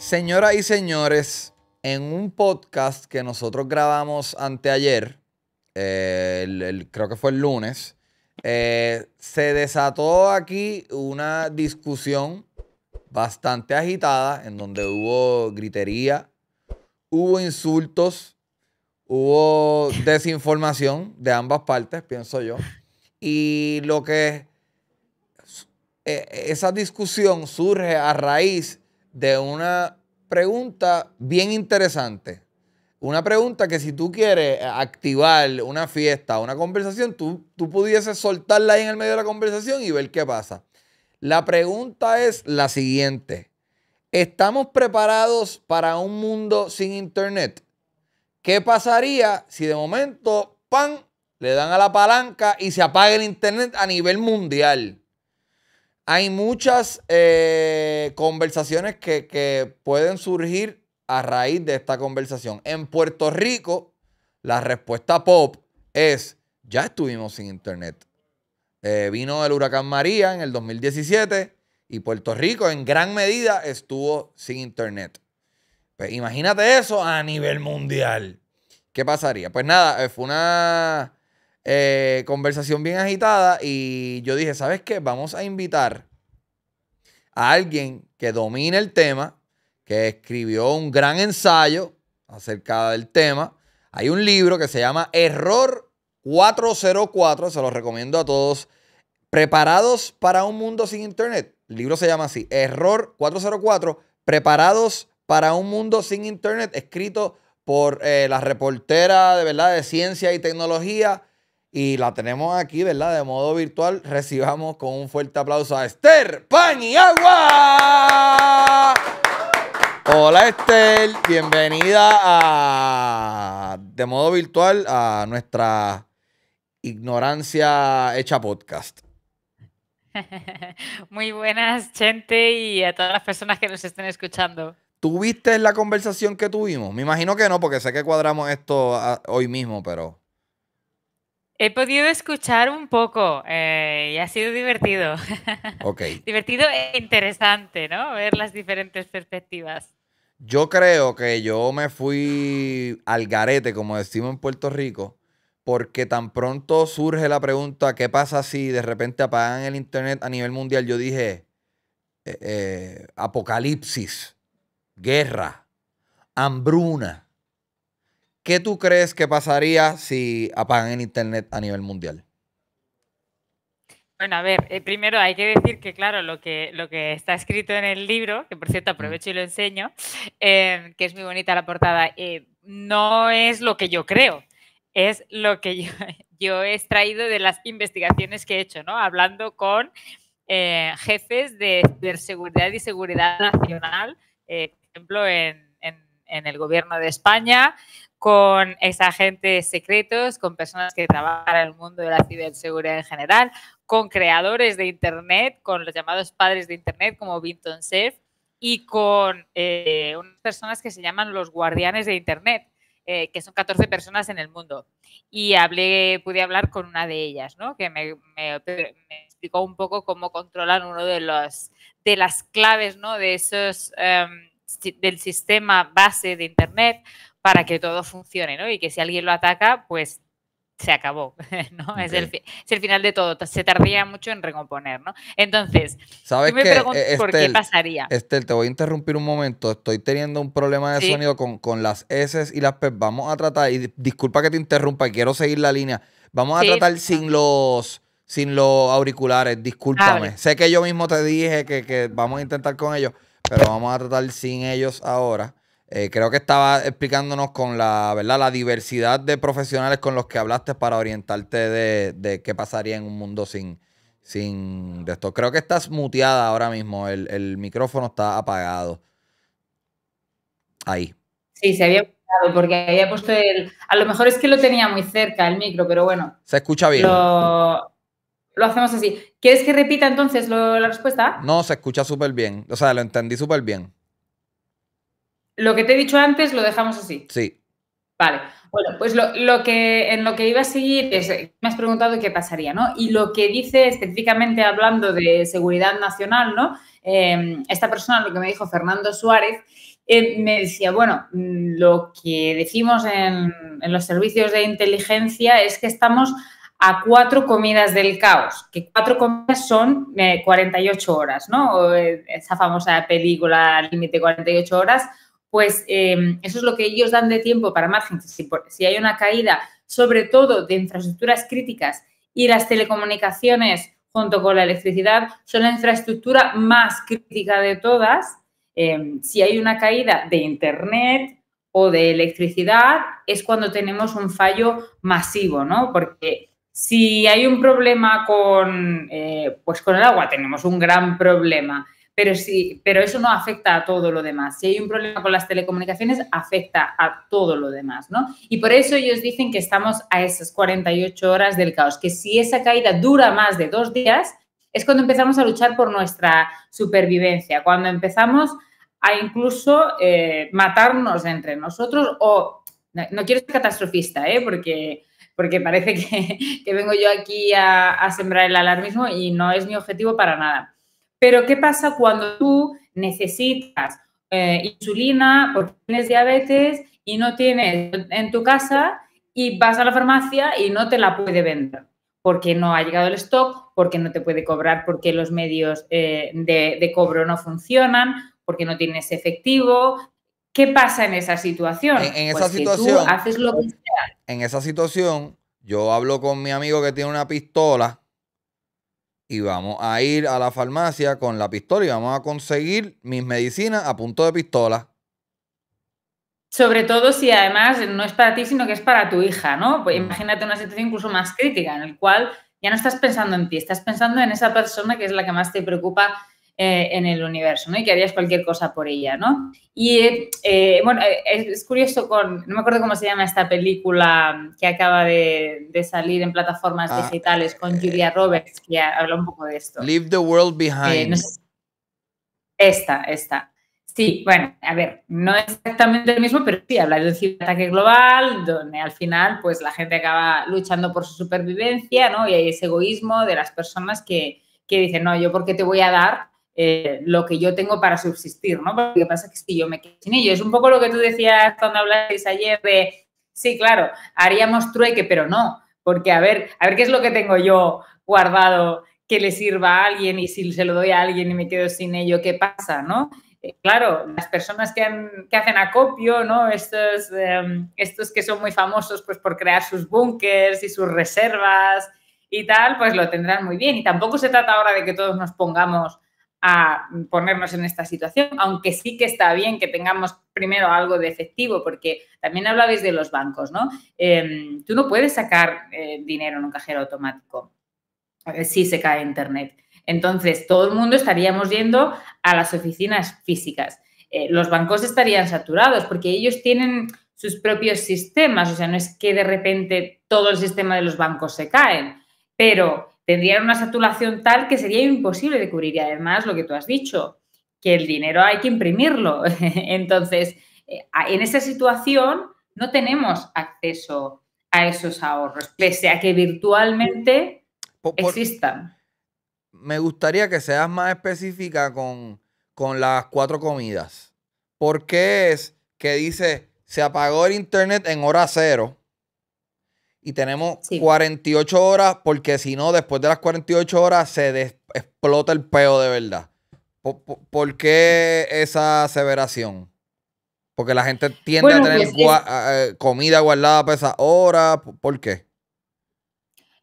Señoras y señores, en un podcast que nosotros grabamos anteayer, eh, creo que fue el lunes, eh, se desató aquí una discusión bastante agitada en donde hubo gritería, hubo insultos, hubo desinformación de ambas partes, pienso yo. Y lo que eh, esa discusión surge a raíz de una pregunta bien interesante. Una pregunta que si tú quieres activar una fiesta, una conversación, tú, tú pudieses soltarla ahí en el medio de la conversación y ver qué pasa. La pregunta es la siguiente. ¿Estamos preparados para un mundo sin internet? ¿Qué pasaría si de momento, ¡pam!, le dan a la palanca y se apaga el internet a nivel mundial? Hay muchas eh, conversaciones que, pueden surgir a raíz de esta conversación. En Puerto Rico, la respuesta pop es, ya estuvimos sin internet. Eh, vino el huracán María en el 2017 y Puerto Rico en gran medida estuvo sin internet. Pues imagínate eso a nivel mundial. ¿Qué pasaría? Pues nada, eh, fue una eh, conversación bien agitada y yo dije, ¿sabes qué? Vamos a invitar a alguien que domine el tema, que escribió un gran ensayo acerca del tema. Hay un libro que se llama Error 404, se lo recomiendo a todos. Preparados para un mundo sin Internet. El libro se llama así, Error 404, Preparados para un mundo sin Internet, escrito por eh, la reportera de verdad de ciencia y tecnología y la tenemos aquí, ¿verdad? De modo virtual. Recibamos con un fuerte aplauso a Esther Pan y Agua. Hola Esther, bienvenida a, de modo virtual a nuestra ignorancia hecha podcast. Muy buenas, gente, y a todas las personas que nos estén escuchando. ¿Tuviste la conversación que tuvimos? Me imagino que no, porque sé que cuadramos esto ah, hoy mismo, pero... He podido escuchar un poco eh, y ha sido divertido. divertido e interesante, ¿no? Ver las diferentes perspectivas. Yo creo que yo me fui al garete, como decimos en Puerto Rico, porque tan pronto surge la pregunta, ¿qué pasa si de repente apagan el Internet a nivel mundial? Yo dije, eh, eh, apocalipsis, guerra, hambruna ¿Qué tú crees que pasaría si apagan en Internet a nivel mundial? Bueno, a ver, eh, primero hay que decir que, claro, lo que, lo que está escrito en el libro, que por cierto aprovecho y lo enseño, em, que es muy bonita la portada, eh, no es lo que yo creo, es lo que yo, he extraído de las investigaciones que he hecho, ¿no? Hablando con eh, jefes de, seguridad y seguridad nacional, por ejemplo, en el gobierno de España, con agentes secretos, con personas que trabajan en el mundo de la ciberseguridad en general, con creadores de Internet, con los llamados padres de Internet como Vinton Cerf y con eh, unas personas que se llaman los guardianes de Internet, eh, que son 14 personas en el mundo. Y hablé, pude hablar con una de ellas, que me, explicó un poco cómo controlan uno de, los, de las claves ¿no? de esos, em, del sistema base de Internet, para que todo funcione, ¿no? Y que si alguien lo ataca, pues se acabó, ¿no? Es, el, final de todo. Se tardaría mucho en recomponer, ¿no? Entonces, ¿Sabes me e-, pregunto por qué pasaría. Estel, te voy a interrumpir un momento. Estoy teniendo un problema de sonido con, las S y las P. Vamos a tratar, y disculpa que te interrumpa, quiero seguir la línea. Vamos a tratar sin los sin los auriculares, discúlpame. Sé que yo mismo te dije que, que vamos a intentar con ellos, pero vamos a tratar sin ellos ahora. Eh, creo que estaba explicándonos con la, ¿verdad? la diversidad de profesionales con los que hablaste para orientarte de, qué pasaría en un mundo sin, sin esto. Creo que estás muteada ahora mismo, el, micrófono está apagado. Ahí. Sí, se había apagado porque había puesto el... A lo mejor es que lo tenía muy cerca el micro, pero bueno. Se escucha bien. Lo, hacemos así. ¿Quieres que repita entonces la respuesta? No, se escucha súper bien. O sea, lo entendí súper bien. Lo que te he dicho antes lo dejamos así. Sí. Vale. Bueno, pues lo, que, en lo que iba a seguir es, me has preguntado qué pasaría, ¿no? Y lo que dice específicamente hablando de seguridad nacional, ¿no? Em, esta persona, lo que me dijo Fernando Suárez, em, me decía, bueno, mm, lo que decimos en, los servicios de inteligencia es que estamos a cuatro comidas del caos, que cuatro comidas son 48 eh, horas, ¿no? Eh, esa famosa película Límite 48 horas pues em, eso es lo que ellos dan de tiempo para margen. Si, hay una caída, sobre todo de infraestructuras críticas y las telecomunicaciones junto con la electricidad son la infraestructura más crítica de todas. Em, si hay una caída de Internet o de electricidad, es cuando tenemos un fallo masivo, ¿no? Porque si hay un problema con, eh, pues con el agua, tenemos un gran problema pero, sí, pero eso no afecta a todo lo demás. Si hay un problema con las telecomunicaciones, afecta a todo lo demás, ¿no? Y por eso ellos dicen que estamos a esas 48 horas del caos, que si esa caída dura más de dos días, es cuando empezamos a luchar por nuestra supervivencia, cuando empezamos a incluso eh, matarnos entre nosotros o, no, quiero ser catastrofista, ¿eh? porque porque parece que, vengo yo aquí a, a, sembrar el alarmismo y no es mi objetivo para nada. Pero ¿qué pasa cuando tú necesitas eh, insulina porque tienes diabetes y no tienes en tu casa y vas a la farmacia y no te la puede vender? Porque no ha llegado el stock, porque no te puede cobrar, porque los medios eh, de, cobro no funcionan, porque no tienes efectivo, ¿Qué pasa en esa situación? En, pues esa situación. En esa situación, yo hablo con mi amigo que tiene una pistola y vamos a ir a la farmacia con la pistola y vamos a conseguir mis medicinas a punto de pistola. Sobre todo si además no es para ti, sino que es para tu hija, ¿no? Pues mm. imagínate una situación incluso más crítica en el cual ya no estás pensando en ti, estás pensando en esa persona que es la que más te preocupa eh, en el universo, ¿no? Y que harías cualquier cosa por ella, ¿no? Y eh, bueno, eh, es, curioso con, no me acuerdo cómo se llama esta película que acaba de, salir en plataformas ah, digitales con Julia Roberts, que habla un poco de esto. Leave the World Behind. esta, esta. Sí, bueno, a ver, no exactamente el mismo, pero sí habla de un ataque global, donde al final pues la gente acaba luchando por su supervivencia, ¿no? Y hay ese egoísmo de las personas que, que dicen, no, yo porque te voy a dar eh, lo que yo tengo para subsistir, ¿no? Porque lo que pasa es que si yo me quedo sin ello, es un poco lo que tú decías cuando hablabas ayer de, sí, claro, haríamos trueque, pero no, porque a ver, a ver qué es lo que tengo yo guardado que le sirva a alguien y si se lo doy a alguien y me quedo sin ello, ¿qué pasa, no? Eh, claro, las personas que, hacen acopio, ¿no? Estos, em, estos que son muy famosos pues, por crear sus búnkers y sus reservas y tal, pues lo tendrán muy bien. Y tampoco se trata ahora de que todos nos pongamos a ponernos en esta situación, aunque sí que está bien que tengamos primero algo de efectivo, porque también hablabais de los bancos, ¿no? Em, tú no puedes sacar eh, dinero en un cajero automático eh, si se cae Internet. Entonces, todo el mundo estaríamos yendo a las oficinas físicas. Eh, los bancos estarían saturados porque ellos tienen sus propios sistemas, o sea, no es que de repente todo el sistema de los bancos se cae, pero tendrían una saturación tal que sería imposible de cubrir. Y además, lo que tú has dicho, que el dinero hay que imprimirlo. Entonces, eh, en esa situación no tenemos acceso a esos ahorros, pese a que virtualmente existan. Me gustaría que seas más específica con, con las cuatro comidas. ¿Por qué es que dice se apagó el internet en hora cero? y tenemos 48 horas porque si no, después de las 48 horas se explota el peo de verdad. ¿Por, qué esa aseveración? Porque la gente tiende a tener pues, eh, comida guardada para esas horas. ¿Por qué?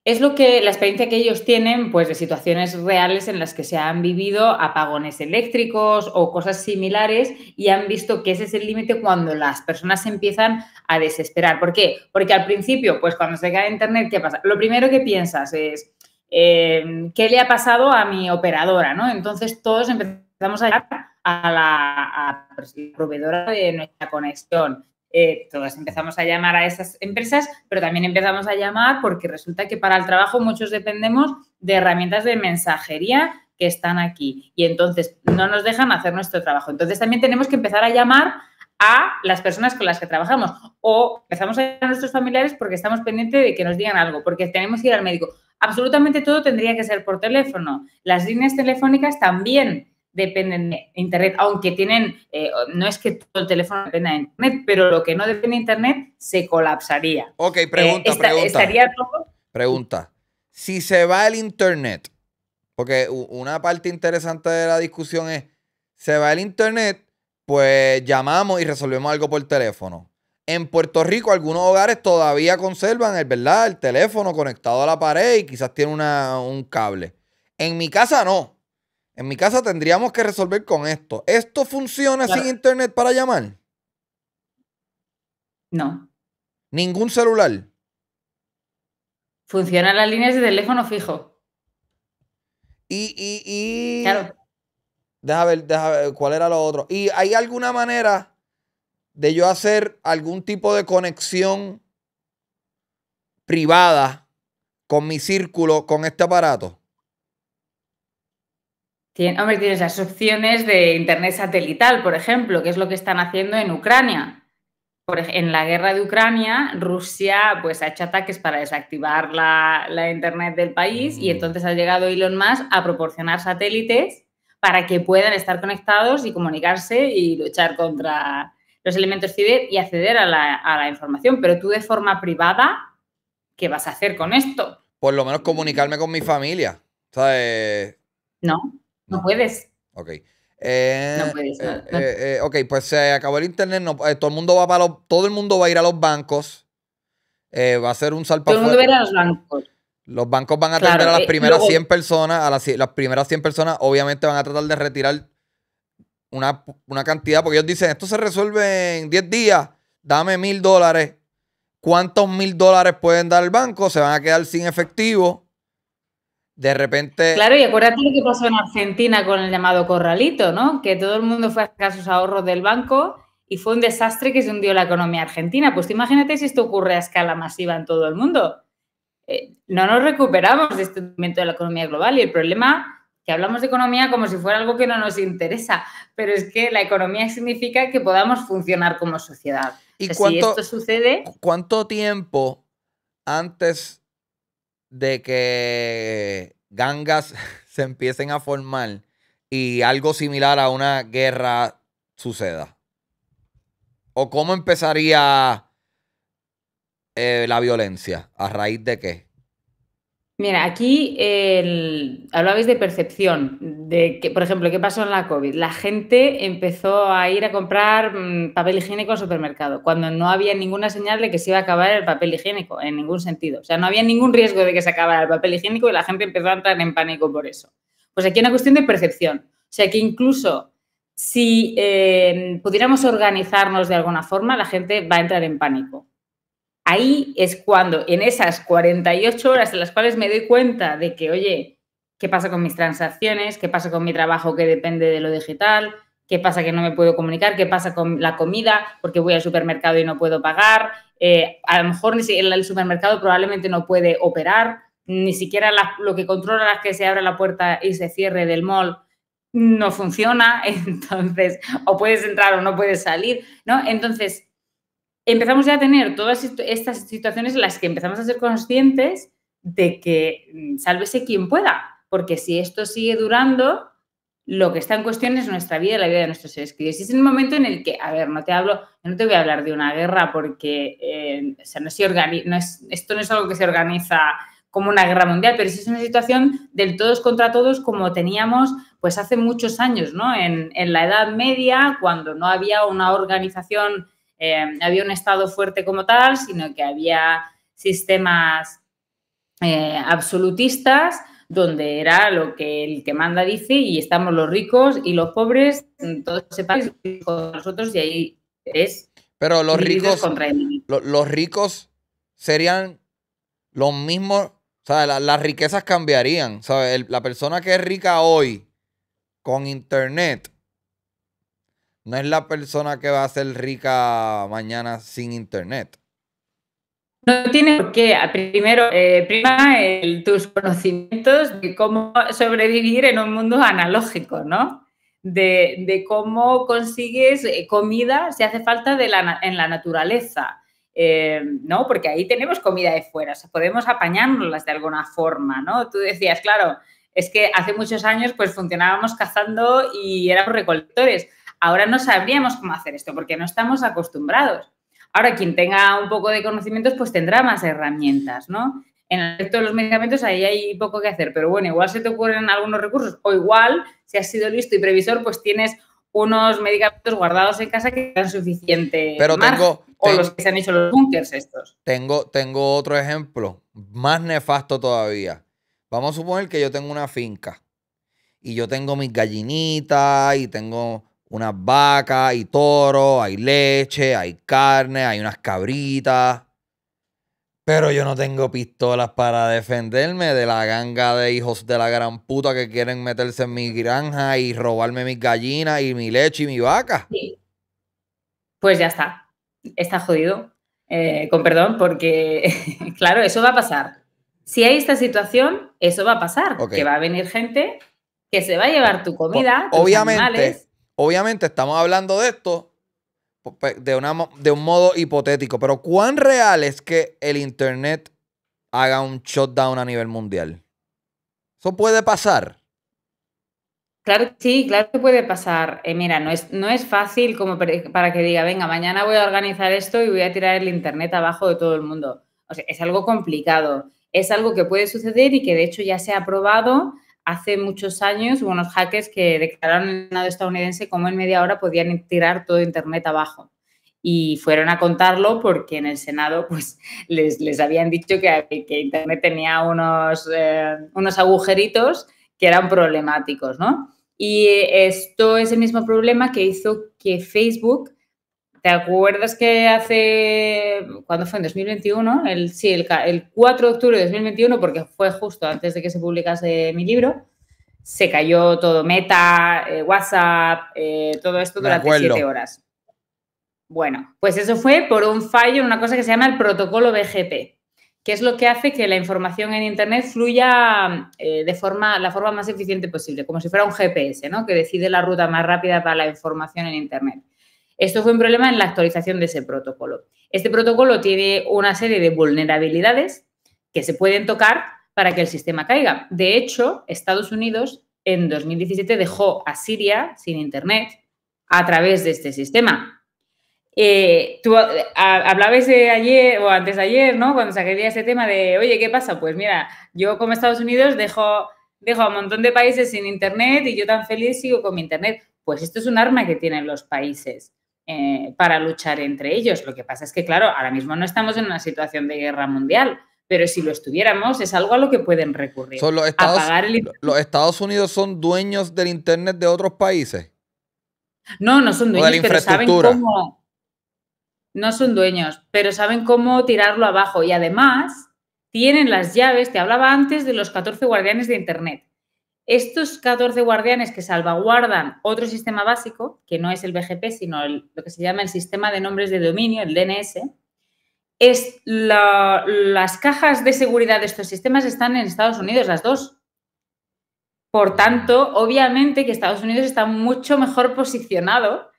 es lo que la experiencia que ellos tienen, pues de situaciones reales en las que se han vivido apagones eléctricos o cosas similares y han visto que ese es el límite cuando las personas empiezan a desesperar. ¿Por qué? Porque al principio, pues cuando se cae internet, ¿qué pasa? Lo primero que piensas es eh, ¿qué le ha pasado a mi operadora? ¿no? Entonces todos empezamos a llegar a la, a la proveedora de nuestra conexión. Eh, todas empezamos a llamar a esas empresas, pero también empezamos a llamar porque resulta que para el trabajo muchos dependemos de herramientas de mensajería que están aquí y entonces no nos dejan hacer nuestro trabajo. Entonces también tenemos que empezar a llamar a las personas con las que trabajamos o empezamos a llamar a nuestros familiares porque estamos pendientes de que nos digan algo, porque tenemos que ir al médico. Absolutamente todo tendría que ser por teléfono. Las líneas telefónicas también dependen de Internet, aunque tienen, eh, no es que todo el teléfono dependa de Internet, pero lo que no depende de Internet se colapsaría. Ok, eh, pregunta, pregunta. Pregunta. Si se va el Internet, porque una parte interesante de la discusión es, se va el Internet, pues llamamos y resolvemos algo por teléfono. En Puerto Rico algunos hogares todavía conservan el, ¿verdad? el teléfono conectado a la pared y quizás tiene un cable. En mi casa no. En mi casa tendríamos que resolver con esto. ¿Esto funciona sin internet para llamar? No. ¿Ningún celular? Funcionan las líneas de teléfono fijo. Y, y, y. Claro. Deja ver, deja ver cuál era lo otro. ¿Y hay alguna manera de yo hacer algún tipo de conexión privada con mi círculo, con este aparato? hombre, tienes las opciones de Internet satelital, por ejemplo, que es lo que están haciendo en Ucrania. en la guerra de Ucrania, Rusia pues, ha hecho ataques para desactivar la, Internet del país y mm. entonces ha llegado Elon Musk a proporcionar satélites para que puedan estar conectados y comunicarse y luchar contra los elementos ciber y acceder a la, a la, información. Pero tú de forma privada, ¿qué vas a hacer con esto? Por lo menos comunicarme con mi familia. ¿sabes? No. No puedes. Ok. Eh, no puedes, eh, eh, ok, pues se acabó el internet. todo el mundo va para todo el mundo va a ir a los bancos. va a ser un salpafuera. Todo el mundo va a ir a los bancos. Los bancos van a atender a las primeras 100 personas. A las, las, primeras 100 personas, obviamente, van a tratar de retirar una, una cantidad. Porque ellos dicen: esto se resuelve en 10 días. Dame mil dólares. ¿Cuántos mil dólares pueden dar el banco? Se van a quedar sin efectivo de repente. Claro, y acuérdate lo que pasó en Argentina con el llamado corralito, ¿no? Que todo el mundo fue a sacar sus ahorros del banco y fue un desastre que se hundió la economía argentina. Pues imagínate si esto ocurre a escala masiva en todo el mundo. Eh, no nos recuperamos de este momento de la economía global y el problema que hablamos de economía como si fuera algo que no nos interesa, pero es que la economía significa que podamos funcionar como sociedad. si esto sucede? ¿Cuánto tiempo antes de que gangas se empiecen a formar y algo similar a una guerra suceda? ¿O cómo empezaría eh, la violencia? ¿A raíz de qué? Mira, aquí hablabais de percepción, de que, por ejemplo, ¿qué pasó en la COVID? La gente empezó a ir a comprar mm, papel higiénico al supermercado, cuando no había ninguna señal de que se iba a acabar el papel higiénico, en ningún sentido. O sea, no había ningún riesgo de que se acabara el papel higiénico y la gente empezó a entrar en pánico por eso. Pues aquí es una cuestión de percepción. O sea, que incluso si eh, pudiéramos organizarnos de alguna forma, la gente va a entrar en pánico. Ahí es cuando, en esas 48 horas en las cuales me doy cuenta de que, oye, ¿qué pasa con mis transacciones? ¿Qué pasa con mi trabajo que depende de lo digital? ¿Qué pasa que no me puedo comunicar? ¿Qué pasa con la comida? Porque voy al supermercado y no puedo pagar. Eh, a lo mejor el supermercado probablemente no puede operar. Ni siquiera lo que controla las que se abra la puerta y se cierre del mall no funciona. Entonces, o puedes entrar o no puedes salir. ¿no? Entonces, empezamos ya a tener todas estas situaciones en las que empezamos a ser conscientes de que mm, sálvese quien pueda, porque si esto sigue durando, lo que está en cuestión es nuestra vida y la vida de nuestros seres queridos. Y es el momento en el que, a ver, no te hablo, no te voy a hablar de una guerra porque eh, esto no es algo que se organiza como una guerra mundial, pero sí es una situación del todos contra todos como teníamos pues hace muchos años, ¿no? en la Edad Media, cuando no había una organización Em, había un Estado fuerte como tal, sino que había sistemas eh, absolutistas donde era lo que el que manda dice y estamos los ricos y los pobres, todos separados con nosotros y ahí es... Pero los ricos, los ricos serían los mismos, o sea, las riquezas cambiarían, la persona que es rica hoy con internet no es la persona que va a ser rica mañana sin internet. No tiene por qué. Ah, primero, eh, prima tus conocimientos de cómo sobrevivir en un mundo analógico, ¿no? De, cómo consigues eh, comida si hace falta de en la naturaleza, eh, ¿no? Porque ahí tenemos comida de fuera, o podemos apañárnoslas de alguna forma, ¿no? Tú decías, claro, es que hace muchos años pues funcionábamos cazando y éramos recolectores Ahora no sabríamos cómo hacer esto porque no estamos acostumbrados. Ahora, quien tenga un poco de conocimientos, pues tendrá más herramientas, ¿no? En el aspecto de los medicamentos ahí hay poco que hacer, pero bueno, igual se te ocurren algunos recursos o igual, si has sido listo y previsor, pues tienes unos medicamentos guardados en casa que dan suficiente. Pero tengo, o los que se han hecho los bunkers estos. Tengo, tengo otro ejemplo, más nefasto todavía. Vamos a suponer que yo tengo una finca y yo tengo mis gallinitas y tengo unas vacas y toro, hay leche, hay carne, hay unas cabritas. Pero yo no tengo pistolas para defenderme de la ganga de hijos de la gran puta que quieren meterse en mi granja y robarme mis gallinas y mi leche y mi vaca. Pues ya está. Está jodido. Eh, con perdón, porque claro, eso va a pasar. Si hay esta situación, eso va a pasar. Que va a venir gente que se va a llevar tu comida. obviamente, animales. Obviamente estamos hablando de esto de, de un modo hipotético, pero ¿cuán real es que el Internet haga un shutdown a nivel mundial? ¿Eso puede pasar? Claro, sí, claro que puede pasar. Eh, mira, no es, no es fácil como para que diga, venga, mañana voy a organizar esto y voy a tirar el Internet abajo de todo el mundo. O sea, es algo complicado, es algo que puede suceder y que de hecho ya se ha probado hace muchos años hubo unos hackers que declararon en el Senado estadounidense como en media hora podían tirar todo Internet abajo. Y fueron a contarlo porque en el Senado pues, les, habían dicho que, Internet tenía unos, eh, unos agujeritos que eran problemáticos, ¿no? Y esto es el mismo problema que hizo que Facebook ¿Te acuerdas que hace, cuando fue? En 2021, el, sí, el, 4 de octubre de 2021, porque fue justo antes de que se publicase mi libro, se cayó todo Meta, eh, WhatsApp, eh, todo esto durante siete horas. Bueno, pues eso fue por un fallo en una cosa que se llama el protocolo BGP, que es lo que hace que la información en Internet fluya eh, de forma, la forma más eficiente posible, como si fuera un GPS, ¿no? Que decide la ruta más rápida para la información en Internet. Esto fue un problema en la actualización de ese protocolo. Este protocolo tiene una serie de vulnerabilidades que se pueden tocar para que el sistema caiga. De hecho, Estados Unidos en 2017 dejó a Siria sin Internet a través de este sistema. Eh, tú hablabas ayer o antes de ayer, ¿no? Cuando quería ese tema de, oye, ¿qué pasa? Pues mira, yo como Estados Unidos dejo, dejo a un montón de países sin Internet y yo tan feliz sigo con mi Internet. Pues esto es un arma que tienen los países. Eh, para luchar entre ellos. Lo que pasa es que, claro, ahora mismo no estamos en una situación de guerra mundial, pero si lo estuviéramos, es algo a lo que pueden recurrir. los, Estados, Unidos son dueños del Internet de otros países. No, no son dueños, pero saben cómo. No son dueños, pero saben cómo tirarlo abajo. Y además, tienen las llaves. Te hablaba antes de los 14 guardianes de Internet. Estos 14 guardianes que salvaguardan otro sistema básico, que no es el BGP, sino lo que se llama el sistema de nombres de dominio, el DNS, es las cajas de seguridad de estos sistemas están en Estados Unidos, las dos. Por tanto, obviamente que Estados Unidos está mucho mejor posicionado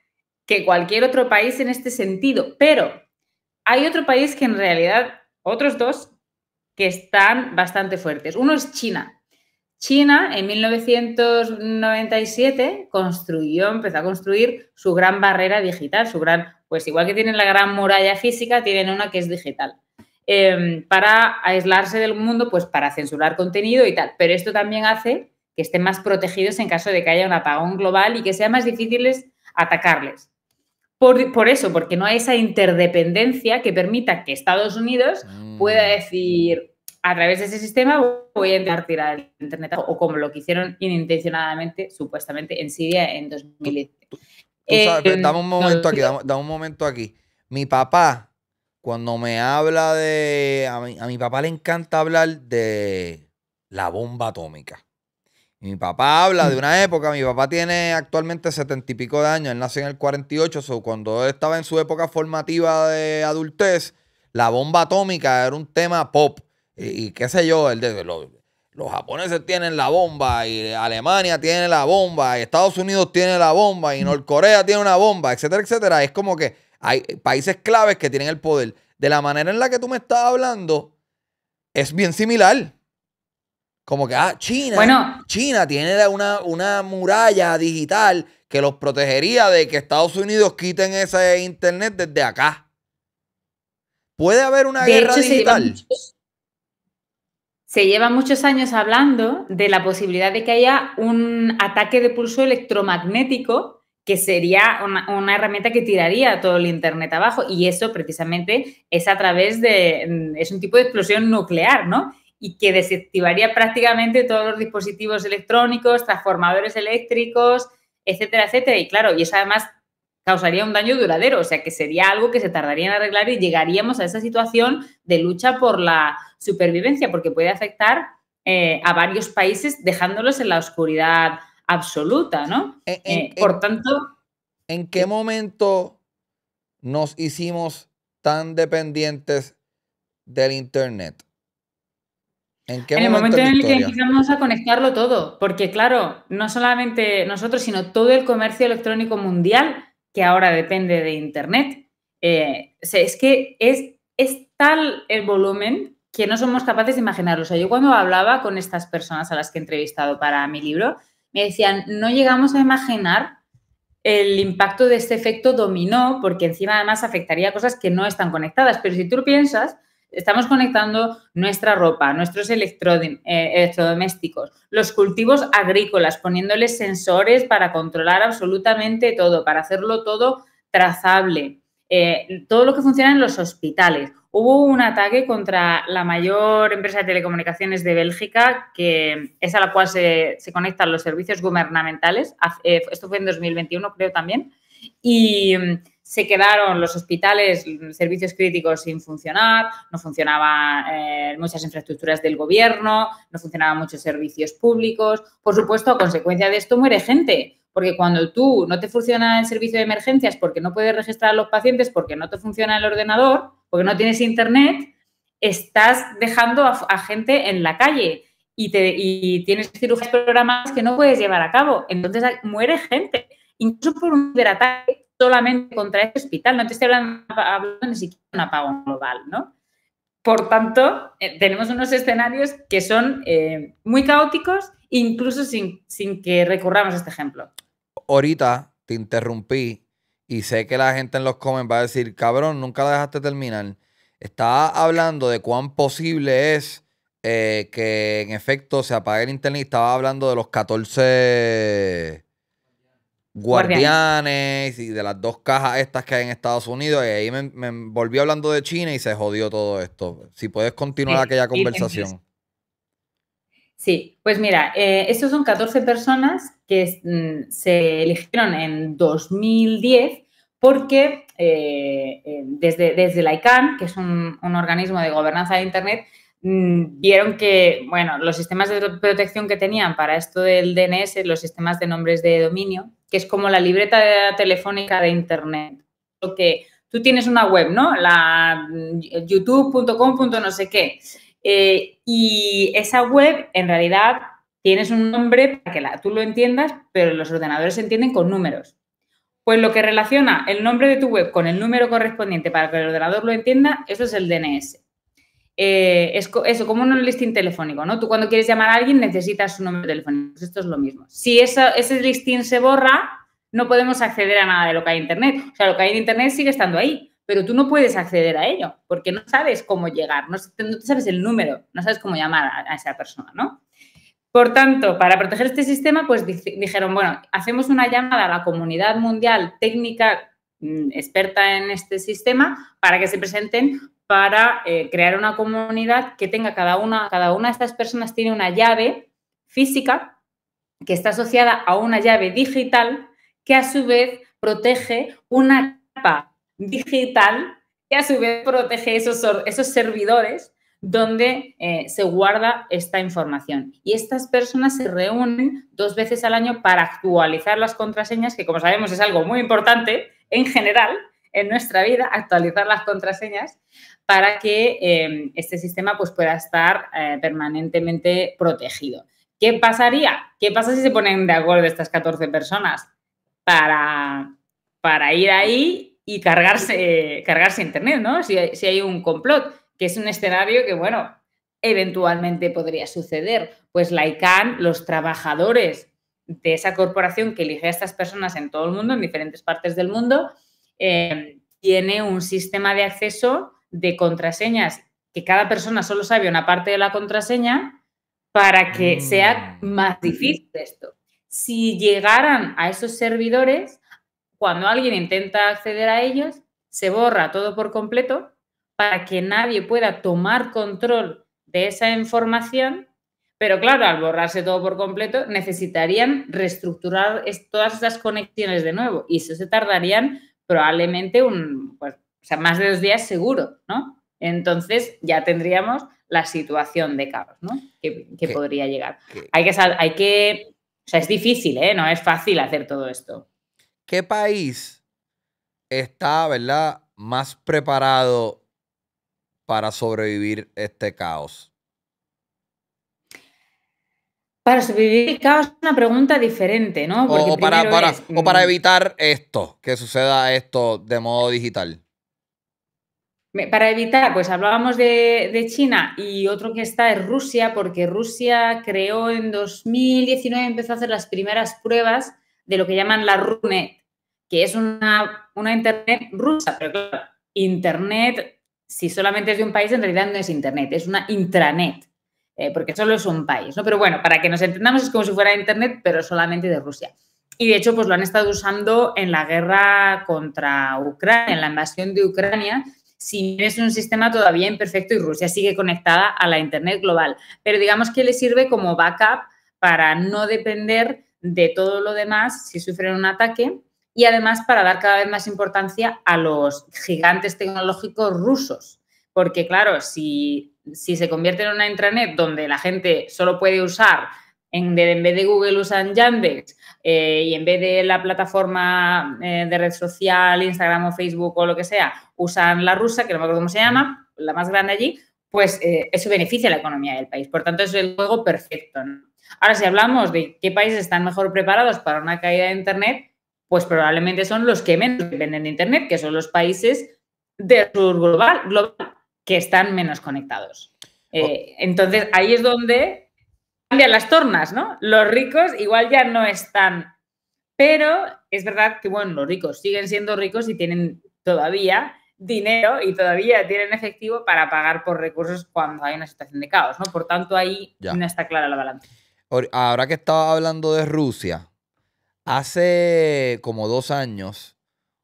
que cualquier otro país en este sentido, pero hay otro país que en realidad, otros dos, que están bastante fuertes. Uno es China, China en 1997 construyó, empezó a construir su gran barrera digital, su gran, pues igual que tienen la gran muralla física, tienen una que es digital, em, para aislarse del mundo, pues para censurar contenido y tal. Pero esto también hace que estén más protegidos en caso de que haya un apagón global y que sea más difíciles atacarles. Por, eso, porque no hay esa interdependencia que permita que Estados Unidos mm. pueda decir, a través de ese sistema voy a intentar tirar el Internet o como lo que hicieron inintencionadamente, supuestamente, en Siria en 2010. Eh, dame un momento aquí, dame, un momento aquí. Mi papá, cuando me habla de... A mi, papá le encanta hablar de la bomba atómica. Mi papá habla de mm. una época, mi papá tiene actualmente setenta y pico de años, él nació en el 48, cuando él estaba en su época formativa de adultez, la bomba atómica era un tema pop y, qué sé yo, el los, japoneses tienen la bomba y Alemania tiene la bomba y Estados Unidos tiene la bomba y Norcorea tiene una bomba, etcétera, etcétera. Es como que hay países claves que tienen el poder. De la manera en la que tú me estás hablando, es bien similar. Como que, ah, China, China tiene una, muralla digital que los protegería de que Estados Unidos quiten ese internet desde acá. Puede haber una guerra digital se lleva muchos años hablando de la posibilidad de que haya un ataque de pulso electromagnético que sería una, herramienta que tiraría todo el Internet abajo y eso precisamente es a través de, mm, es un tipo de explosión nuclear, ¿no? Y que desactivaría prácticamente todos los dispositivos electrónicos, transformadores eléctricos, etcétera, etcétera. Y claro, y eso además causaría un daño duradero, o sea que sería algo que se tardaría en arreglar y llegaríamos a esa situación de lucha por la supervivencia, porque puede afectar eh, a varios países dejándolos en la oscuridad absoluta, ¿no? Eh, por tanto... ¿En qué momento nos hicimos tan dependientes del Internet? ¿En, qué en el momento en el que empezamos a conectarlo todo, porque claro, no solamente nosotros, sino todo el comercio electrónico mundial ahora depende de Internet. Eh, es que es, es tal el volumen que no somos capaces de imaginarlo. O sea, yo cuando hablaba con estas personas a las que he entrevistado para mi libro, me decían, no llegamos a imaginar el impacto de este efecto dominó, porque encima además afectaría a cosas que no están conectadas. Pero si tú piensas, Estamos conectando nuestra ropa, nuestros eh, electrodomésticos, los cultivos agrícolas, poniéndoles sensores para controlar absolutamente todo, para hacerlo todo trazable. Eh, todo lo que funciona en los hospitales. Hubo un ataque contra la mayor empresa de telecomunicaciones de Bélgica, que es a la cual se, se conectan los servicios gubernamentales. Eh, esto fue en 2021, creo también. Y mm, se quedaron los hospitales, servicios críticos sin funcionar, no funcionaban eh, muchas infraestructuras del gobierno, no funcionaban muchos servicios públicos. Por supuesto, a consecuencia de esto muere gente, porque cuando tú no te funciona el servicio de emergencias porque no puedes registrar a los pacientes, porque no te funciona el ordenador, porque no tienes internet, estás dejando a, gente en la calle y, tienes cirugías programadas que no puedes llevar a cabo. Entonces muere gente, incluso por un hiperataque solamente contra este hospital, no te estoy hablando, ni siquiera de un apagón global, ¿no? Por tanto, eh, tenemos unos escenarios que son eh, muy caóticos, incluso sin, sin que recurramos a este ejemplo. Ahorita te interrumpí y sé que la gente en los comments va a decir, cabrón, nunca la dejaste terminar. Estaba hablando de cuán posible es eh, que en efecto se apague el internet. Estaba hablando de los 14 Guardianes, y de las dos cajas estas que hay en Estados Unidos. Y ahí me, volví hablando de China y se jodió todo esto. Si puedes continuar aquella conversación. Sí, pues mira, eh, estos son 14 personas que mm, se eligieron en 2010 porque eh, eh, desde, desde la ICANN, que es un, un organismo de gobernanza de Internet, mm, vieron que, bueno, los sistemas de protección que tenían para esto del DNS, los sistemas de nombres de dominio, que es como la libreta telefónica de Internet. Lo tú tienes una web, ¿no? La mm, youtube.com. no sé qué. Eh, y esa web, en realidad, tienes un nombre para que la, tú lo entiendas, pero los ordenadores se entienden con números. Pues lo que relaciona el nombre de tu web con el número correspondiente para que el ordenador lo entienda, eso es el DNS. Eh, es eso, como un listing telefónico, ¿no? Tú cuando quieres llamar a alguien necesitas su número telefónico. Pues esto es lo mismo. Si ese listing se borra, no podemos acceder a nada de lo que hay en Internet. O sea, lo que hay en Internet sigue estando ahí, pero tú no puedes acceder a ello porque no sabes cómo llegar, no, sabes el número, no sabes cómo llamar a, a esa persona, ¿no? Por tanto, para proteger este sistema, pues dijeron, bueno, hacemos una llamada a la comunidad mundial técnica mm, experta en este sistema para que se presenten para eh, crear una comunidad que tenga cada una, cada una de estas personas tiene una llave física que está asociada a una llave digital que a su vez protege una capa digital que a su vez protege esos, esos servidores donde eh, se guarda esta información. Y estas personas se reúnen dos veces al año para actualizar las contraseñas, que como sabemos es algo muy importante en general en nuestra vida, actualizar las contraseñas, para que em, este sistema pues, pueda estar eh, permanentemente protegido. ¿Qué pasaría? ¿Qué pasa si se ponen de acuerdo estas 14 personas para, para ir ahí y cargarse, cargarse Internet, ¿no? Si hay, un complot, que es un escenario que, bueno, eventualmente podría suceder. Pues la ICANN, los trabajadores de esa corporación que elige a estas personas en todo el mundo, en diferentes partes del mundo, em, tiene un sistema de acceso de contraseñas, que cada persona solo sabe una parte de la contraseña, para que sea mm. más difícil esto. Si llegaran a esos servidores, cuando alguien intenta acceder a ellos, se borra todo por completo para que nadie pueda tomar control de esa información, pero claro, al borrarse todo por completo, necesitarían reestructurar todas esas conexiones de nuevo y eso se tardarían probablemente un, pues, o sea, más de dos días seguro, ¿no? Entonces ya tendríamos la situación de caos, ¿no? Que, podría llegar. Hay que, hay que, o sea, es difícil, ¿eh? No es fácil hacer todo esto. ¿Qué país está, verdad, más preparado para sobrevivir este caos? Para sobrevivir el caos es una pregunta diferente, ¿no? o para mm, evitar esto, que suceda esto de modo digital. Para evitar, pues hablábamos de, China y otro que está es Rusia, porque Rusia creó en 2019, empezó a hacer las primeras pruebas de lo que llaman la RUNET, que es una, Internet rusa, pero claro, Internet, si solamente es de un país, en realidad no es Internet, es una intranet, eh, porque solo es un país, ¿no? Pero bueno, para que nos entendamos es como si fuera Internet, pero solamente de Rusia. Y de hecho, pues lo han estado usando en la guerra contra Ucrania, en la invasión de Ucrania si es un sistema todavía imperfecto y Rusia sigue conectada a la Internet global, pero digamos que le sirve como backup para no depender de todo lo demás si sufren un ataque y además para dar cada vez más importancia a los gigantes tecnológicos rusos. Porque claro, si, si se convierte en una intranet donde la gente solo puede usar en, vez de Google usan Yandex eh, y en vez de la plataforma eh, de red social, Instagram o Facebook o lo que sea, usan la rusa, que no me acuerdo cómo se llama, la más grande allí, pues eh, eso beneficia a la economía del país. Por tanto, es el juego perfecto. Ahora, si hablamos de qué países están mejor preparados para una caída de Internet, pues probablemente son los que menos dependen de Internet, que son los países del sur global, global que están menos conectados. Oh. entonces, ahí es donde cambian las tornas, ¿no? Los ricos igual ya no están. Pero es verdad que, bueno, los ricos siguen siendo ricos y tienen todavía dinero y todavía tienen efectivo para pagar por recursos cuando hay una situación de caos, ¿no? Por tanto, ahí ya. no está clara la balanza. Ahora que estaba hablando de Rusia, hace como dos años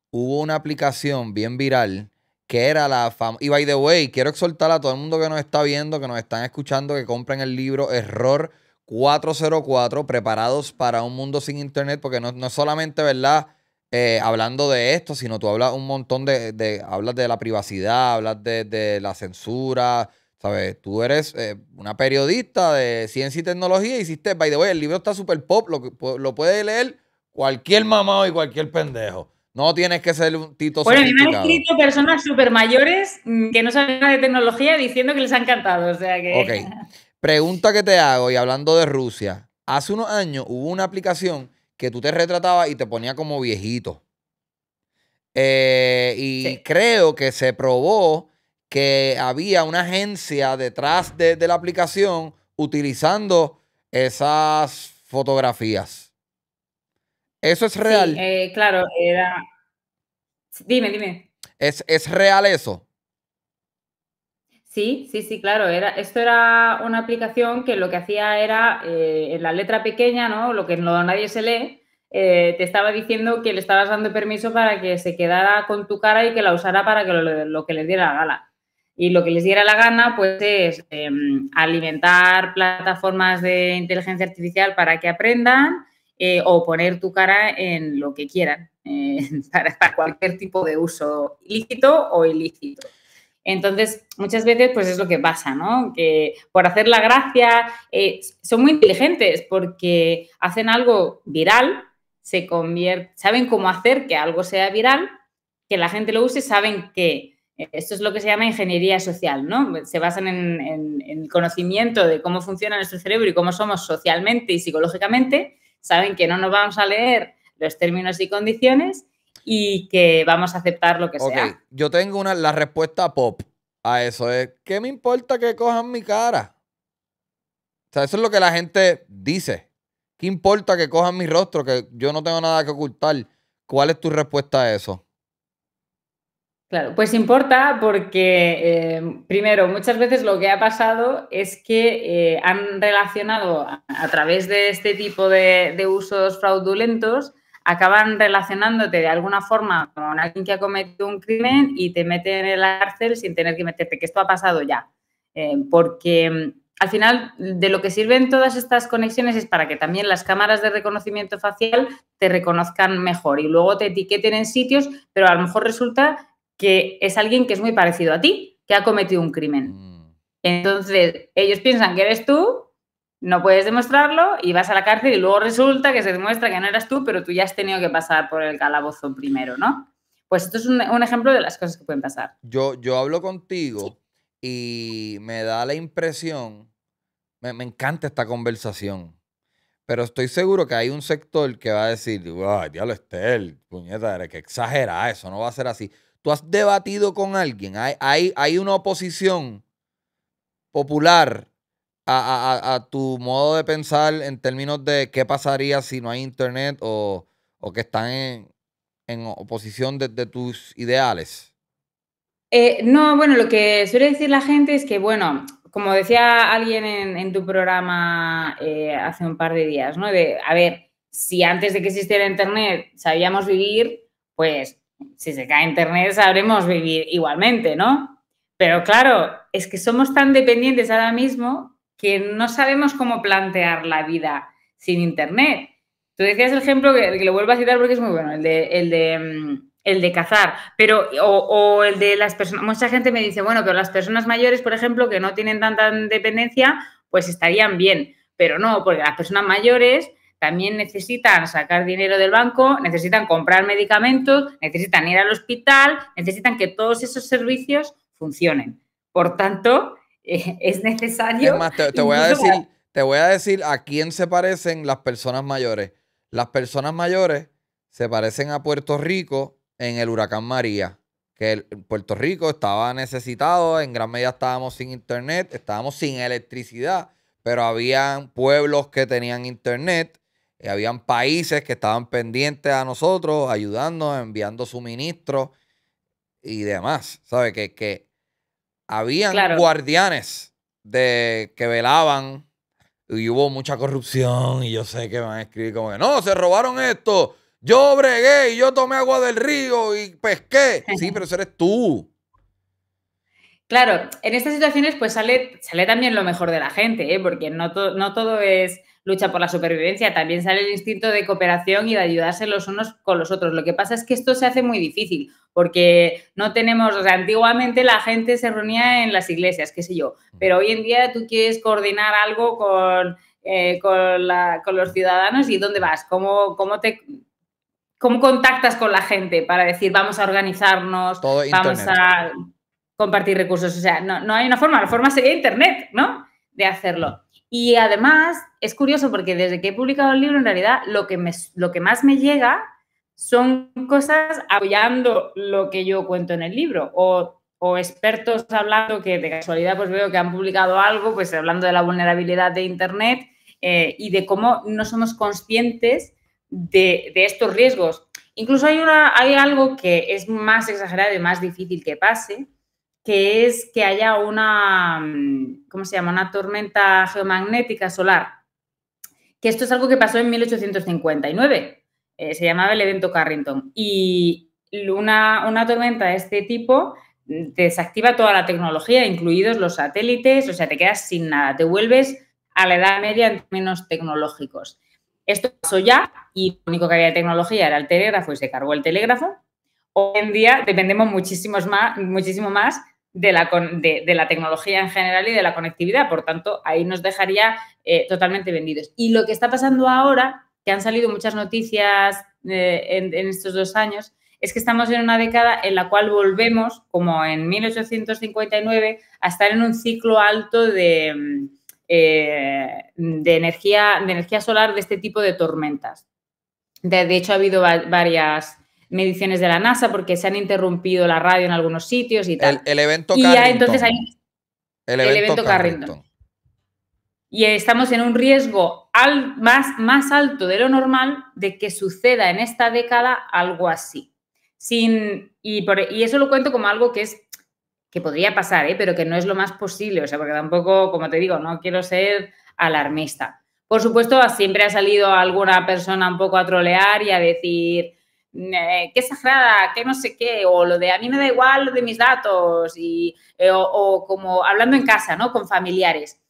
hubo una aplicación bien viral que era la fama. Y by the way, quiero exhortar a todo el mundo que nos está viendo, que nos están escuchando, que compren el libro Error 404, preparados para un mundo sin internet, porque no, es solamente, ¿verdad? Eh, hablando de esto, sino tú hablas un montón de, hablas de la privacidad, hablas de, la censura, ¿sabes? Tú eres eh, una periodista de ciencia y tecnología, y hiciste, by the way, el libro está súper pop, lo, lo puede leer cualquier mamado y cualquier pendejo. No tienes que ser un tito Bueno, me han escrito personas súper mayores mm, que no saben nada de tecnología diciendo que les ha encantado. O sea que... Ok. Pregunta que te hago, y hablando de Rusia. Hace unos años hubo una aplicación que tú te retratabas y te ponía como viejito. Eh, y creo que se probó que había una agencia detrás de la aplicación utilizando esas fotografías. ¿Eso es real? Eh, claro, era... Dime, dime. ¿Es, real eso? Sí, sí, sí, claro. Era, esto era una aplicación que lo que hacía era, eh, en la letra pequeña, ¿no? Lo que no, nadie se lee, eh, te estaba diciendo que le estabas dando permiso para que se quedara con tu cara y que la usara para que lo, que les diera la gana. Y lo que les diera la gana, pues, es em, alimentar plataformas de inteligencia artificial para que aprendan, eh, o poner tu cara en lo que quieran eh, para, cualquier tipo de uso lícito o ilícito. Entonces, muchas veces, pues es lo que pasa, ¿no? Que por hacer la gracia, eh, son muy inteligentes porque hacen algo viral, se saben cómo hacer que algo sea viral, que la gente lo use, saben que esto es lo que se llama ingeniería social, ¿no? Se basan en, el conocimiento de cómo funciona nuestro cerebro y cómo somos socialmente y psicológicamente saben que no nos vamos a leer los términos y condiciones y que vamos a aceptar lo que sea. Yo tengo una, la respuesta pop a eso es, ¿qué me importa que cojan mi cara? O sea, eso es lo que la gente dice. ¿Qué importa que cojan mi rostro? Que yo no tengo nada que ocultar. ¿Cuál es tu respuesta a eso? Claro, pues importa porque, eh, primero, muchas veces lo que ha pasado es que eh, han relacionado a, través de este tipo de, usos fraudulentos, acaban relacionándote de alguna forma con alguien que ha cometido un crimen y te meten en el cárcel sin tener que meterte, que esto ha pasado ya. Eh, porque mm, al final de lo que sirven todas estas conexiones es para que también las cámaras de reconocimiento facial te reconozcan mejor y luego te etiqueten en sitios, pero a lo mejor resulta que es alguien que es muy parecido a ti, que ha cometido un crimen. Mm. Entonces, ellos piensan que eres tú, no puedes demostrarlo y vas a la cárcel y luego resulta que se demuestra que no eras tú, pero tú ya has tenido que pasar por el calabozo primero, ¿no? Pues esto es un, ejemplo de las cosas que pueden pasar. Yo, yo hablo contigo y me da la impresión, me, me encanta esta conversación. Pero estoy seguro que hay un sector que va a decir, ¡ay, diablo, Estel, puñeta, eres que exagera, eso no va a ser así. ¿Tú has debatido con alguien? ¿Hay, hay, una oposición popular a, tu modo de pensar en términos de qué pasaría si no hay internet o, que están en, oposición de, tus ideales? Eh, no, bueno, lo que suele decir la gente es que, bueno, como decía alguien en, tu programa eh, hace un par de días, ¿no? a ver, si antes de que existiera internet sabíamos vivir, pues si se cae Internet sabremos vivir igualmente, ¿no? Pero claro, es que somos tan dependientes ahora mismo que no sabemos cómo plantear la vida sin Internet. Tú decías el ejemplo que, lo vuelvo a citar porque es muy bueno, el de, mm, cazar, pero, o, el de las personas, mucha gente me dice, bueno, pero las personas mayores, por ejemplo, que no tienen tanta dependencia, pues estarían bien, pero no, porque las personas mayores también necesitan sacar dinero del banco, necesitan comprar medicamentos, necesitan ir al hospital, necesitan que todos esos servicios funcionen. Por tanto, eh, es necesario... Es te, voy a decir, te voy a decir a quién se parecen las personas mayores. Las personas mayores se parecen a Puerto Rico en el huracán María, que Puerto Rico estaba necesitado, en gran medida estábamos sin internet, estábamos sin electricidad, pero había pueblos que tenían internet, eh, habían países que estaban pendientes a nosotros, ayudando enviando suministros y demás. ¿Sabes? Que, que habían guardianes de, que velaban y hubo mucha corrupción y yo sé que van a escribir como no, se robaron esto, yo bregué y yo tomé agua del río y pesqué. Sí, pero eso eres tú. Claro, en estas situaciones pues sale, sale también lo mejor de la gente, ¿eh? porque no todo es lucha por la supervivencia, también sale el instinto de cooperación y de ayudarse los unos con los otros. Lo que pasa es que esto se hace muy difícil porque no tenemos, antiguamente la gente se reunía en las iglesias, qué sé yo, pero hoy en día tú quieres coordinar algo con, eh, con, los ciudadanos y dónde vas, cómo, cómo te... ¿Cómo contactas con la gente para decir vamos a organizarnos, vamos a compartir recursos? O sea, no, no hay una forma, la forma sería Internet, ¿no? De hacerlo. Y además es curioso porque desde que he publicado el libro, en realidad lo que, lo que más me llega son cosas apoyando lo que yo cuento en el libro o, expertos hablando que de casualidad pues veo que han publicado algo, pues hablando de la vulnerabilidad de Internet eh, y de cómo no somos conscientes de, estos riesgos. Incluso hay, una, hay algo que es más exagerado y más difícil que pase, que es que haya una, mm, ¿cómo se llama?, una tormenta geomagnética solar. Que esto es algo que pasó en 1859, eh, se llamaba el evento Carrington. Y una, una tormenta de este tipo mm, desactiva toda la tecnología, incluidos los satélites, o sea, te quedas sin nada, te vuelves a la edad media en términos tecnológicos. Esto pasó ya y lo único que había de tecnología era el telégrafo y se cargó el telégrafo. Hoy en día dependemos más, muchísimo más de la, de, la, tecnología en general y de la conectividad. Por tanto, ahí nos dejaría eh, totalmente vendidos. Y lo que está pasando ahora, que han salido muchas noticias eh, en, estos dos años, es que estamos en una década en la cual volvemos, como en 1859, a estar en un ciclo alto de, eh, de energía, de energía solar de este tipo de tormentas. De, hecho, ha habido varias mediciones de la NASA porque se han interrumpido la radio en algunos sitios y tal. El, evento y Ya entonces hay el evento, el Carrington. Y estamos en un riesgo al, más, más alto de lo normal de que suceda en esta década algo así. Sin, y, y eso lo cuento como algo que es que podría pasar, ¿eh? pero que no es lo más posible, o sea, porque tampoco, como te digo, no quiero ser alarmista. Por supuesto, siempre ha salido alguna persona un poco a trolear y a decir, eh, qué sagrada, qué no sé qué, o lo de a mí me da igual lo de mis datos, y, eh, o, como hablando en casa, ¿no? Con familiares.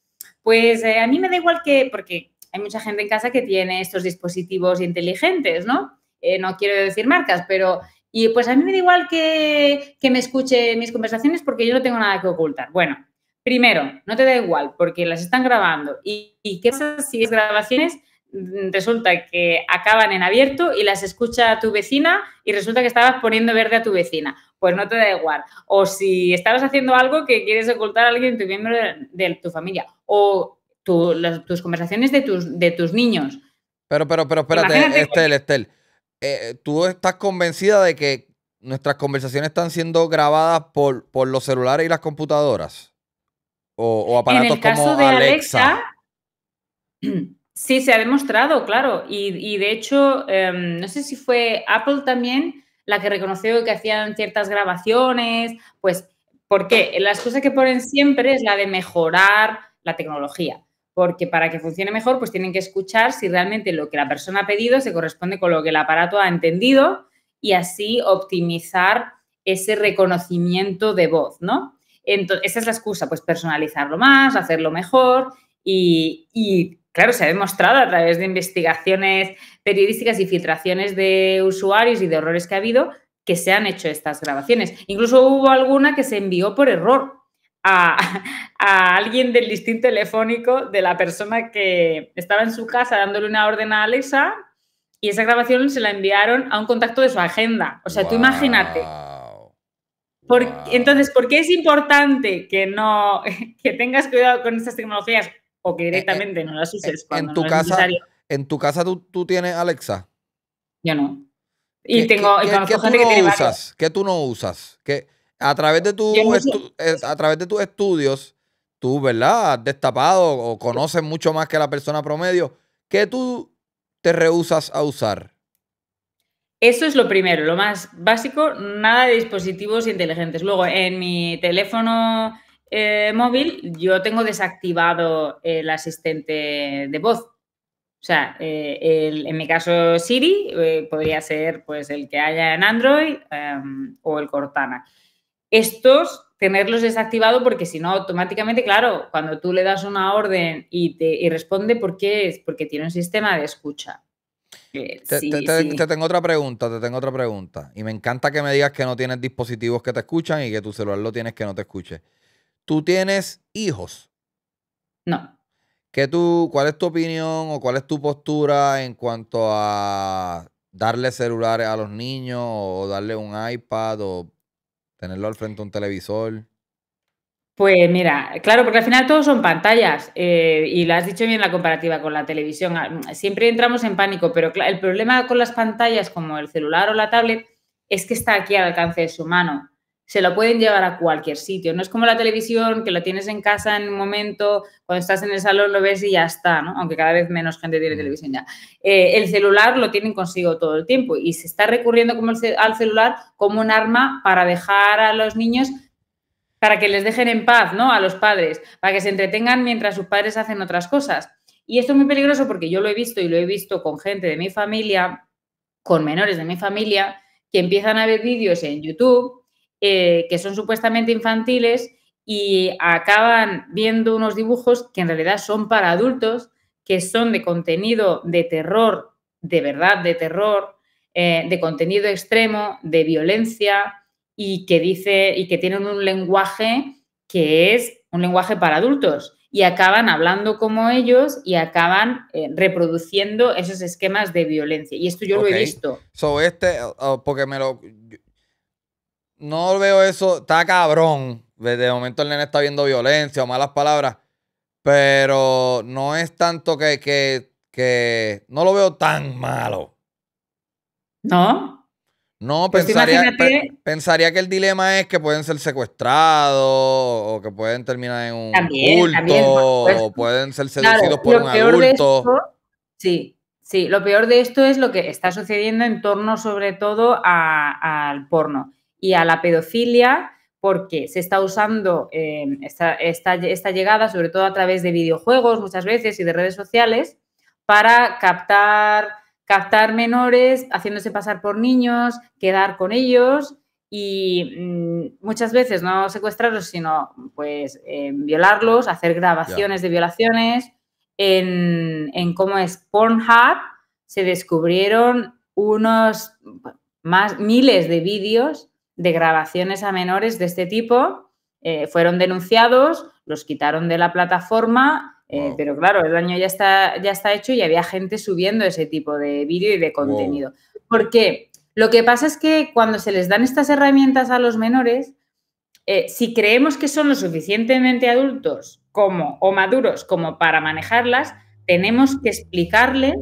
Pues eh, a mí me da igual que, porque hay mucha gente en casa que tiene estos dispositivos inteligentes, ¿no? no quiero decir marcas, pero... Y pues a mí me da igual que, que me escuche mis conversaciones porque yo no tengo nada que ocultar. Bueno, primero, no te da igual porque las están grabando. ¿Y, qué pasa si es grabaciones? Mm, resulta que acaban en abierto y las escucha tu vecina y resulta que estabas poniendo verde a tu vecina. Pues no te da igual. O si estabas haciendo algo que quieres ocultar a alguien, tu miembro de, tu familia. O tus conversaciones de tus, de tus niños. Pero, pero, pero, espérate, Estel, Estel. Eh, ¿Tú estás convencida de que nuestras conversaciones están siendo grabadas por, los celulares y las computadoras? O, aparatos en como de Alexa Sí, se ha demostrado, claro. Y, de hecho, em, no sé si fue Apple también la que reconoció que hacían ciertas grabaciones, pues, porque La excusa que ponen siempre es la de mejorar la tecnología, porque para que funcione mejor, pues tienen que escuchar si realmente lo que la persona ha pedido se corresponde con lo que el aparato ha entendido y así optimizar ese reconocimiento de voz, ¿no? Entonces, esa es la excusa, pues personalizarlo más, hacerlo mejor y claro, se ha demostrado a través de investigaciones periodísticas y filtraciones de usuarios y de errores que ha habido que se han hecho estas grabaciones. Incluso hubo alguna que se envió por error a, alguien del listín telefónico de la persona que estaba en su casa dándole una orden a Alexa y esa grabación se la enviaron a un contacto de su agenda. O sea, tú imagínate. Entonces, ¿por qué es importante que no que tengas cuidado con estas tecnologías o que eh, eh, directamente no las uses cuando en tu casa, ¿En tu casa tú, tienes Alexa? Yo no. Y ¿Qué, tengo tú no que usas? ¿Qué tú no usas? a, través de tu eh, a través de tus estudios, tú, ¿verdad? Has destapado o conoces mucho más que la persona promedio. ¿Qué tú te rehusas a usar? Eso es lo primero, lo más básico, nada de dispositivos inteligentes. Luego, en mi teléfono eh, móvil, yo tengo desactivado el asistente de voz. O sea, eh, en mi caso Siri eh, podría ser pues el que haya en Android em, o el Cortana. Estos tenerlos desactivado porque si no automáticamente, claro, cuando tú le das una orden y te responde, ¿por qué es? Porque tiene un sistema de escucha. te, tengo otra pregunta, te tengo otra pregunta. Y me encanta que me digas que no tienes dispositivos que te escuchan y que tu celular lo tienes que no te escuche. ¿Tú tienes hijos? No. ¿Qué tú, ¿Cuál es tu opinión o cuál es tu postura en cuanto a darle celulares a los niños o darle un iPad o tenerlo al frente de un televisor? Pues mira, claro, porque al final todos son pantallas eh, y lo has dicho bien la comparativa con la televisión. Ah, siempre entramos en pánico, pero el problema con las pantallas como el celular o la tablet es que está aquí al alcance de su mano se lo pueden llevar a cualquier sitio. No es como la televisión, que lo tienes en casa en un momento, cuando estás en el salón lo ves y ya está, ¿no? aunque cada vez menos gente tiene mm. televisión ya. Eh, el celular lo tienen consigo todo el tiempo y se está recurriendo como al celular como un arma para dejar a los niños para que les dejen en paz, ¿no? A los padres, para que se entretengan mientras sus padres hacen otras cosas. Y esto es muy peligroso porque yo lo he visto y lo he visto con gente de mi familia, con menores de mi familia, que empiezan a ver vídeos en YouTube eh, que son supuestamente infantiles y acaban viendo unos dibujos que en realidad son para adultos, que son de contenido de terror, de verdad de terror, eh, de contenido extremo, de violencia y que dice y que tienen un lenguaje que es un lenguaje para adultos y acaban hablando como ellos y acaban eh, reproduciendo esos esquemas de violencia. Y esto yo lo he visto. So este, oh, porque me lo, no veo eso, está cabrón. Desde momento el nene está viendo violencia o malas palabras, pero no es tanto que, no lo veo tan malo. ¿No? No, pues pensaría, pensaría que el dilema es que pueden ser secuestrados o que pueden terminar en un culto o pueden ser seducidos por un adulto. sí, sí, lo peor de esto es lo que está sucediendo en torno sobre todo al porno y a la pedofilia porque se está usando em, esta, llegada, sobre todo a través de videojuegos muchas veces y de redes sociales, para captar, captar menores, haciéndose pasar por niños, quedar con ellos y mm, muchas veces no secuestrarlos, sino pues em, violarlos, hacer grabaciones de violaciones. En, en cómo es Pornhub, se descubrieron unos más miles de vídeos de grabaciones a menores de este tipo. Eh, fueron denunciados, los quitaron de la plataforma, eh, pero claro, el daño ya está, ya está hecho y había gente subiendo ese tipo de vídeo y de contenido. porque Lo que pasa es que cuando se les dan estas herramientas a los menores, eh, si creemos que son lo suficientemente adultos como, o maduros como para manejarlas, tenemos que explicarle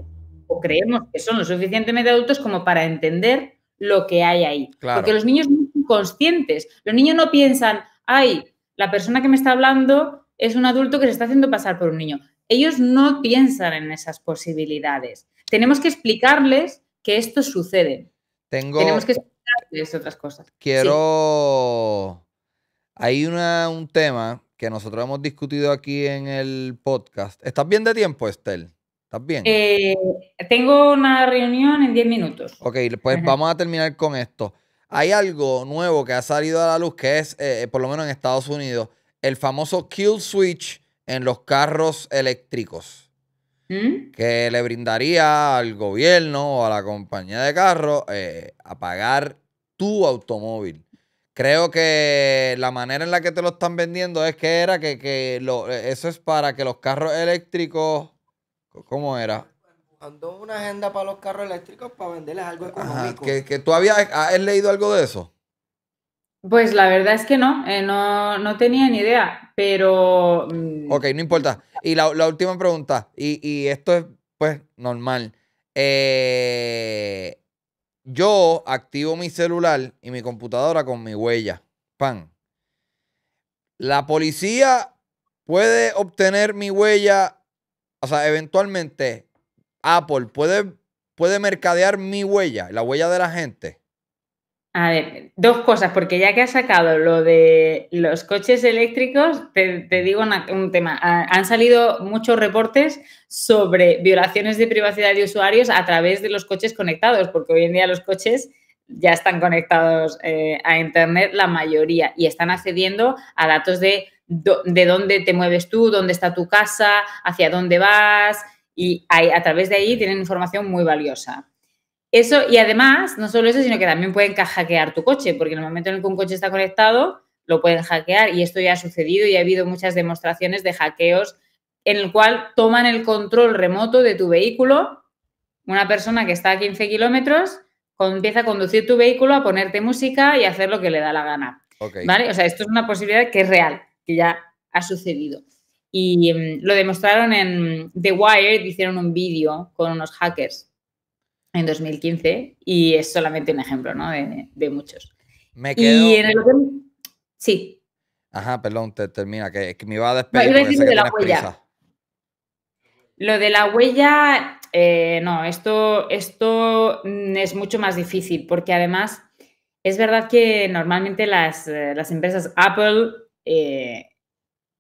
o creemos que son lo suficientemente adultos como para entender lo que hay ahí. Porque los niños no conscientes, Los niños no piensan, ay, la persona que me está hablando es un adulto que se está haciendo pasar por un niño. Ellos no piensan en esas posibilidades. Tenemos que explicarles que esto sucede. Tengo... Tenemos que explicarles otras cosas. Quiero... Hay un tema que nosotros hemos discutido aquí en el podcast. ¿Estás bien de tiempo, Estel? ¿Estás bien? Eh, tengo una reunión en 10 minutos. Ok, pues vamos a terminar con esto hay algo nuevo que ha salido a la luz que es, eh, eh, por lo menos en Estados Unidos, el famoso kill switch en los carros eléctricos. ¿Mm? Que le brindaría al gobierno o a la compañía de carros eh, a pagar tu automóvil. Creo que la manera en la que te lo están vendiendo es que era que, eso es para que los carros eléctricos, ¿cómo era? mandó una agenda para los carros eléctricos para venderles algo económico. que, que tú habías, has leído algo de eso. Pues la verdad es que no, eh, no, tenía ni idea, pero... Mm, ok, no importa. Y la, última pregunta, y, esto es pues normal. Eh, yo activo mi celular y mi computadora con mi huella. Pan. La policía puede obtener mi huella, o sea, eventualmente Apple puede, puede mercadear mi huella, la huella de la gente. A ver, dos cosas, porque ya que has sacado lo de los coches eléctricos, te, digo un tema. Han salido muchos reportes sobre violaciones de privacidad de usuarios a través de los coches conectados, porque hoy en día los coches ya están conectados eh, a Internet la mayoría y están accediendo a datos de, de dónde te mueves tú, dónde está tu casa, hacia dónde vas, y a través de ahí tienen información muy valiosa. Eso, y además, no solo eso, sino que también pueden hackear tu coche, porque en el momento en el que un coche está conectado, lo pueden hackear y esto ya ha sucedido y ha habido muchas demostraciones de hackeos en el cual toman el control remoto de tu vehículo. Una persona que está a 15 kilómetros empieza a conducir tu vehículo, a ponerte música y a hacer lo que le da la gana. O sea, esto es una posibilidad que es real, que ya ha sucedido. Y em, lo demostraron en The Wire, hicieron un vídeo con unos hackers en 2015 y es solamente un ejemplo ¿no? de, muchos. Me quedo... Sí. Ajá, perdón, te, termina, que, me iba a despedir. Lo de la huella, eh, no, esto, esto mm, es mucho más difícil porque además es verdad que normalmente las, eh, empresas Apple... Eh,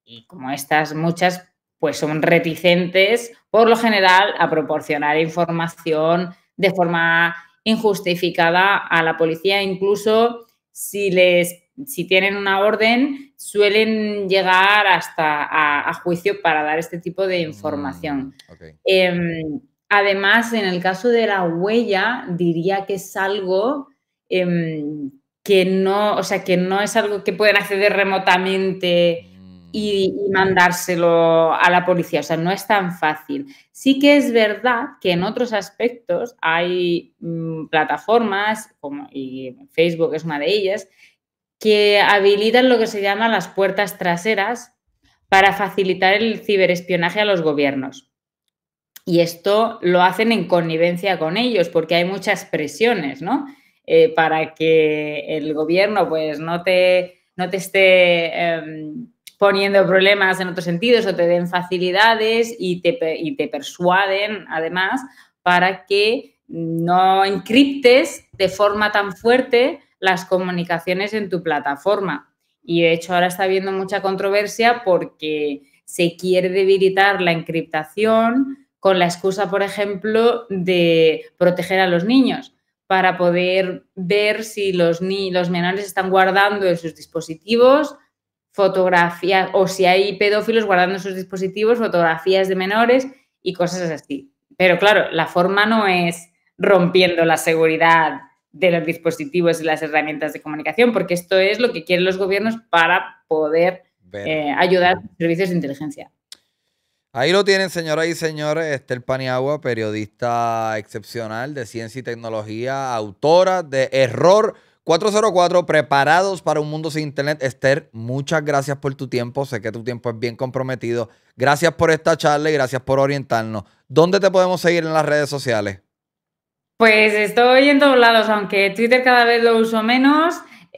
y como estas muchas, pues son reticentes por lo general a proporcionar información de forma injustificada a la policía, incluso si les si tienen una orden, suelen llegar hasta a, juicio para dar este tipo de mm, información. Em, además, en el caso de la huella, diría que es algo em, que no, o sea, que no es algo que pueden acceder remotamente mm y, mandárselo a la policía. O sea, no es tan fácil. Sí que es verdad que en otros aspectos hay mm, plataformas, como y Facebook es una de ellas, que habilitan lo que se llama las puertas traseras para facilitar el ciberespionaje a los gobiernos. Y esto lo hacen en connivencia con ellos, porque hay muchas presiones, ¿no? Eh, para que el gobierno pues no te, no te esté em, poniendo problemas en otros sentidos o te den facilidades y te, persuaden además para que no encriptes de forma tan fuerte las comunicaciones en tu plataforma. Y de hecho ahora está habiendo mucha controversia porque se quiere debilitar la encriptación con la excusa, por ejemplo, de proteger a los niños para poder ver si los, ni los menores están guardando en sus dispositivos fotografías, o si hay pedófilos guardando sus dispositivos, fotografías de menores y cosas así. Pero claro, la forma no es rompiendo la seguridad de los dispositivos y las herramientas de comunicación, porque esto es lo que quieren los gobiernos para poder eh, ayudar a servicios de inteligencia. Ahí lo tienen, señoras y señores, Estel Paniagua, periodista excepcional de ciencia y tecnología, autora de Error 404, preparados para un mundo sin internet. Esther, muchas gracias por tu tiempo. Sé que tu tiempo es bien comprometido. Gracias por esta charla y gracias por orientarnos. ¿Dónde te podemos seguir en las redes sociales? Pues estoy en todos lados, aunque Twitter cada vez lo uso menos.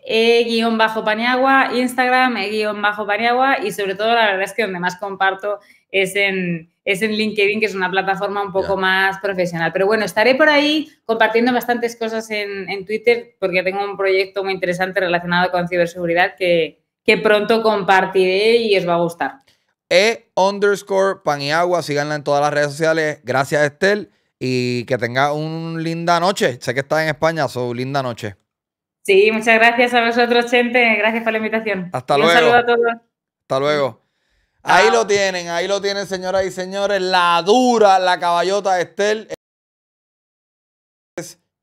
E-Paniagua, Instagram, E-Paniagua y sobre todo la verdad es que donde más comparto es en, es en LinkedIn, que es una plataforma un poco más profesional. Pero bueno, estaré por ahí compartiendo bastantes cosas en, en, Twitter porque tengo un proyecto muy interesante relacionado con ciberseguridad que, que pronto compartiré y os va a gustar. E underscore pan y agua, síganla en todas las redes sociales. Gracias, Estel. Y que tenga una linda noche. Sé que estás en España, su so, linda noche. Sí, muchas gracias a vosotros, gente. Gracias por la invitación. Hasta luego. Un saludo a todos. Hasta luego. Ahí ah, lo tienen, ahí lo tienen, señoras y señores. La dura, la caballota Estel.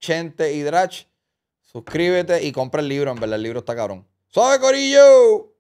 Chente y Hidrach. Suscríbete y compra el libro, en verdad, el libro está cabrón. ¡Sabe Corillo!